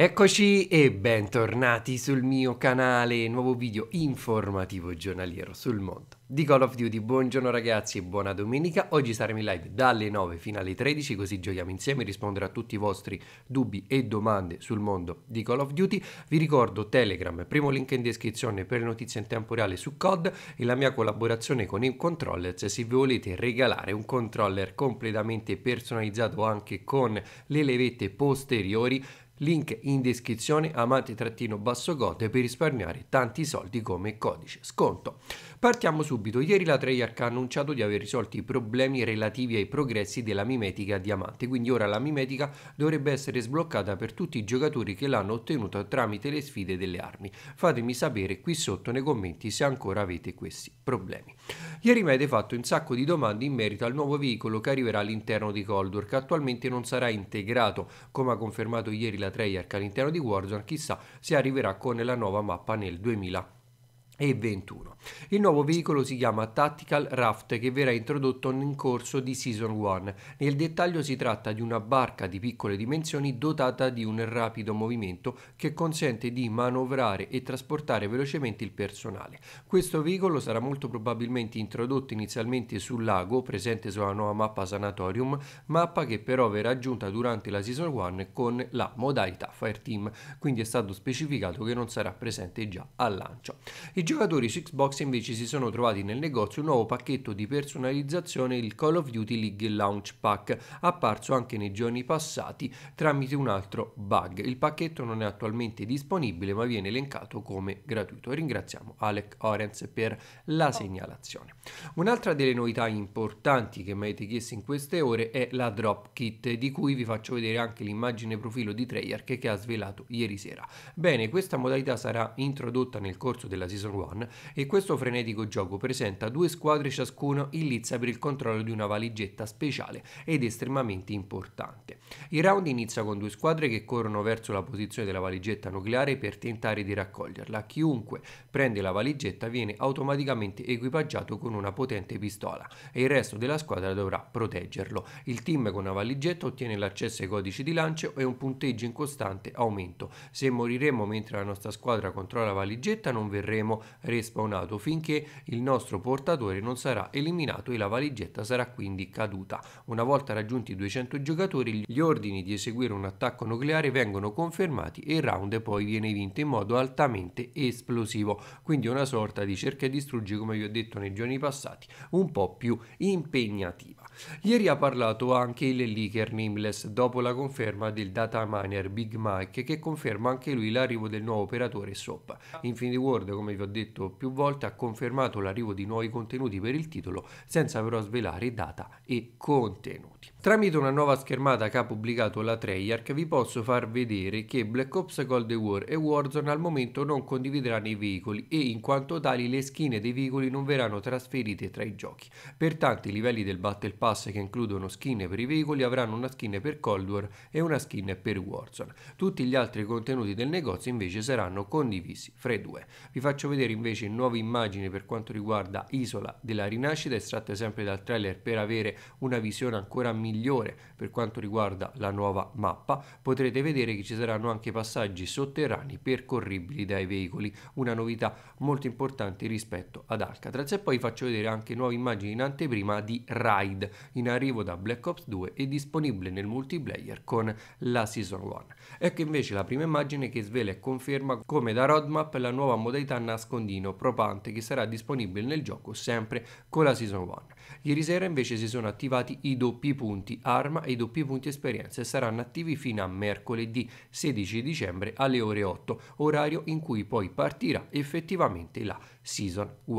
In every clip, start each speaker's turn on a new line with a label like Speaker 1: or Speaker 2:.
Speaker 1: Eccoci e bentornati sul mio canale, nuovo video informativo giornaliero sul mondo di Call of Duty. Buongiorno ragazzi e buona domenica, oggi saremo in live dalle 9 fino alle 13 così giochiamo insieme, rispondere a tutti i vostri dubbi e domande sul mondo di Call of Duty. Vi ricordo Telegram, primo link in descrizione per le notizie in tempo reale su COD e la mia collaborazione con il Controllers se volete regalare un controller completamente personalizzato anche con le levette posteriori Link in descrizione amate-bassogote per risparmiare tanti soldi come codice sconto. Partiamo subito. Ieri la Treyarch ha annunciato di aver risolto i problemi relativi ai progressi della mimetica diamante, quindi ora la mimetica dovrebbe essere sbloccata per tutti i giocatori che l'hanno ottenuta tramite le sfide delle armi. Fatemi sapere qui sotto nei commenti se ancora avete questi problemi. Ieri mi avete fatto un sacco di domande in merito al nuovo veicolo che arriverà all'interno di Coldor, attualmente non sarà integrato, come ha confermato ieri la da Treyarch all'interno di Warzone, chissà se arriverà con la nuova mappa nel 2020 e 21. Il nuovo veicolo si chiama Tactical Raft che verrà introdotto in corso di Season 1. Nel dettaglio si tratta di una barca di piccole dimensioni dotata di un rapido movimento che consente di manovrare e trasportare velocemente il personale. Questo veicolo sarà molto probabilmente introdotto inizialmente sul lago presente sulla nuova mappa Sanatorium, mappa che però verrà aggiunta durante la Season 1 con la modalità Fireteam, quindi è stato specificato che non sarà presente già al lancio. I giocatori su Xbox invece si sono trovati nel negozio un nuovo pacchetto di personalizzazione, il Call of Duty League Launch Pack, apparso anche nei giorni passati tramite un altro bug. Il pacchetto non è attualmente disponibile ma viene elencato come gratuito. Ringraziamo Alec Orenz per la segnalazione. Un'altra delle novità importanti che mi avete chiesto in queste ore è la Drop Kit, di cui vi faccio vedere anche l'immagine profilo di Treyarch che ha svelato ieri sera. Bene, questa modalità sarà introdotta nel corso della season One e questo frenetico gioco presenta due squadre ciascuno in lizza per il controllo di una valigetta speciale ed estremamente importante. Il round inizia con due squadre che corrono verso la posizione della valigetta nucleare per tentare di raccoglierla. Chiunque prende la valigetta viene automaticamente equipaggiato con una potente pistola e il resto della squadra dovrà proteggerlo. Il team con la valigetta ottiene l'accesso ai codici di lancio e un punteggio in costante aumento. Se moriremo mentre la nostra squadra controlla la valigetta non verremo respawnato finché il nostro portatore non sarà eliminato e la valigetta sarà quindi caduta. Una volta raggiunti i 200 giocatori gli ordini di eseguire un attacco nucleare vengono confermati e il round poi viene vinto in modo altamente esplosivo, quindi una sorta di cerca e distruggi come vi ho detto nei giorni passati, un po' più impegnativo. Ieri ha parlato anche il leaker Nimbless dopo la conferma del data miner Big Mike che conferma anche lui l'arrivo del nuovo operatore SOP. Infinity World, come vi ho detto più volte, ha confermato l'arrivo di nuovi contenuti per il titolo senza però svelare data e contenuti. Tramite una nuova schermata che ha pubblicato la Treyarch vi posso far vedere che Black Ops Cold War e Warzone al momento non condivideranno i veicoli e in quanto tali le skin dei veicoli non verranno trasferite tra i giochi. Pertanto i livelli del Battle Pass pass che includono skin per i veicoli avranno una skin per Cold War e una skin per Warzone. Tutti gli altri contenuti del negozio invece saranno condivisi fra i due. Vi faccio vedere invece nuove immagini per quanto riguarda Isola della Rinascita estratte sempre dal trailer per avere una visione ancora migliore per quanto riguarda la nuova mappa. Potrete vedere che ci saranno anche passaggi sotterranei percorribili dai veicoli, una novità molto importante rispetto ad Alcatraz e poi faccio vedere anche nuove immagini in anteprima di Ride in arrivo da Black Ops 2 e disponibile nel multiplayer con la Season 1. Ecco invece la prima immagine che svela e conferma come da roadmap la nuova modalità nascondino propante che sarà disponibile nel gioco sempre con la Season 1. Ieri sera invece si sono attivati i doppi punti arma e i doppi punti esperienza e saranno attivi fino a mercoledì 16 dicembre alle ore 8, orario in cui poi partirà effettivamente la Season 1.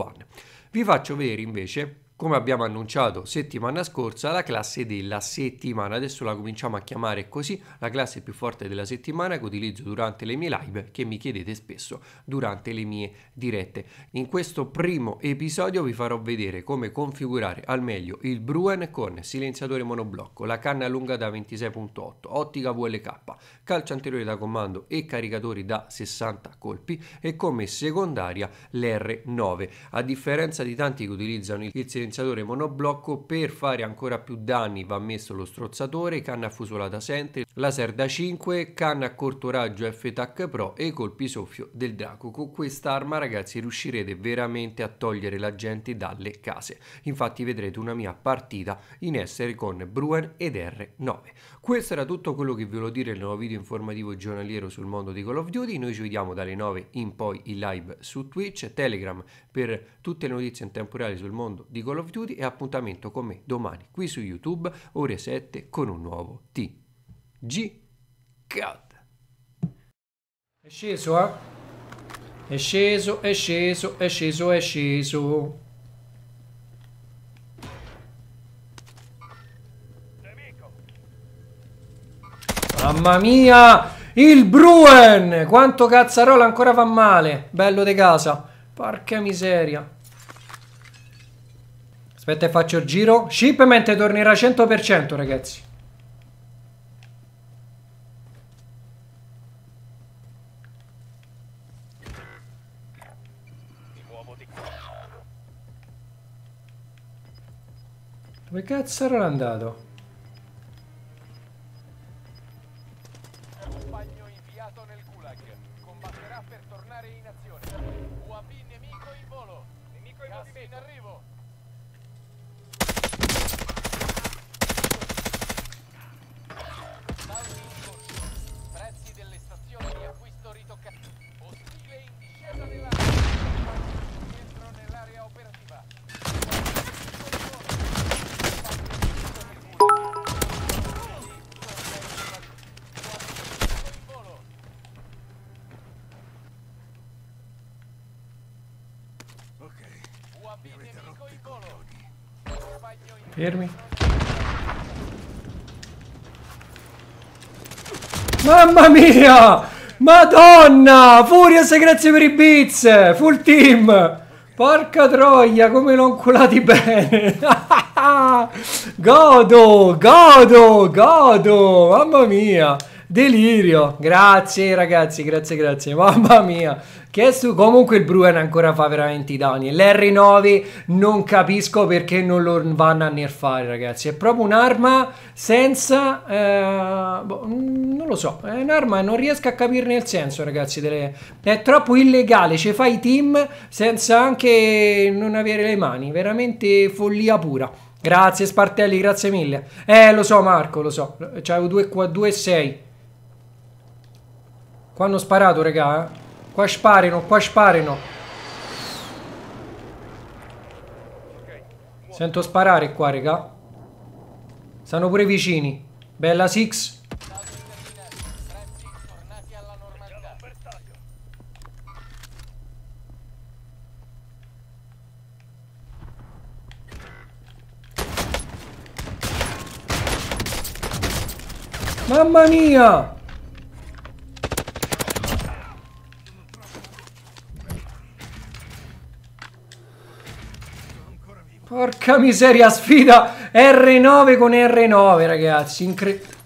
Speaker 1: Vi faccio vedere invece come abbiamo annunciato settimana scorsa, la classe della settimana, adesso la cominciamo a chiamare così, la classe più forte della settimana che utilizzo durante le mie live, che mi chiedete spesso durante le mie dirette. In questo primo episodio vi farò vedere come configurare al meglio il Bruen con silenziatore monoblocco, la canna lunga da 26.8, ottica VLK, calcio anteriore da comando e caricatori da 60 colpi e come secondaria l'R9. A differenza di tanti che utilizzano il silenziatore potenziatore monoblocco per fare ancora più danni va messo lo strozzatore, canna a fusolata Sentry, laser da 5, canna a corto raggio F-Tac Pro e colpi soffio del Draco. Con quest'arma ragazzi riuscirete veramente a togliere la gente dalle case. Infatti vedrete una mia partita in essere con Bruen ed R9. Questo era tutto quello che vi volevo dire nel nuovo video informativo giornaliero sul mondo di Call of Duty. Noi ci vediamo dalle 9 in poi in live su Twitch, Telegram per tutte le notizie in temporale sul mondo di Call of Duty Call of Duty e appuntamento con me domani qui su YouTube ore 7 con un nuovo TG Cut. È sceso, eh? È sceso, è sceso, è sceso, è sceso. Mamma mia! Il Bruen! Quanto cazzarola ancora fa male! Bello di casa! Porca miseria! Aspetta faccio il giro. Shipment tornerà 100% ragazzi. Dove cazzo era andato? Fermi. Mamma mia! Madonna! Furious, grazie per i bits! Full team! Porca troia, come l'ho culati bene! godo, godo, godo! Mamma mia! Delirio. Grazie ragazzi, grazie, grazie. Mamma mia. Che è su... Comunque il Bruin ancora fa veramente i danni. L'R9 non capisco perché non lo vanno a nerfare ragazzi. È proprio un'arma senza... Eh... Boh, non lo so. È un'arma, non riesco a capirne il senso ragazzi. Delle... È troppo illegale. Ci fai i team senza anche non avere le mani. Veramente follia pura. Grazie Spartelli, grazie mille. Eh, lo so Marco, lo so. C'avevo 2 qua, 2 e 6. Qua hanno sparato, regà. Eh. Qua sparino, qua sparino. Sento sparare qua, regà. Stanno pure vicini. Bella Six. Mamma mia! Porca miseria, sfida R9 con R9, ragazzi. Incredibile.